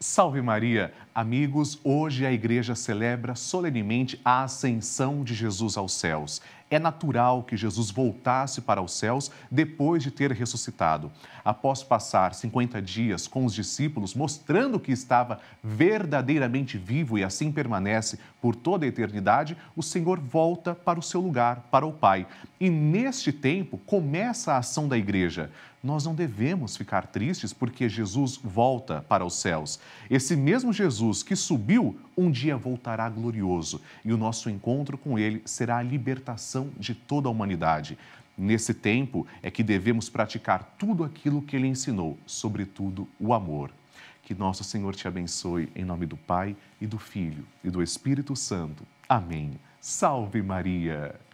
Salve Maria! Amigos, hoje a igreja celebra solenemente a ascensão de Jesus aos céus. É natural que Jesus voltasse para os céus depois de ter ressuscitado. Após passar 50 dias com os discípulos, mostrando que estava verdadeiramente vivo e assim permanece por toda a eternidade, o Senhor volta para o seu lugar, para o Pai. E neste tempo começa a ação da igreja nós não devemos ficar tristes porque Jesus volta para os céus. Esse mesmo Jesus que subiu, um dia voltará glorioso e o nosso encontro com ele será a libertação de toda a humanidade. Nesse tempo é que devemos praticar tudo aquilo que ele ensinou, sobretudo o amor. Que nosso Senhor te abençoe em nome do Pai e do Filho e do Espírito Santo. Amém. Salve Maria!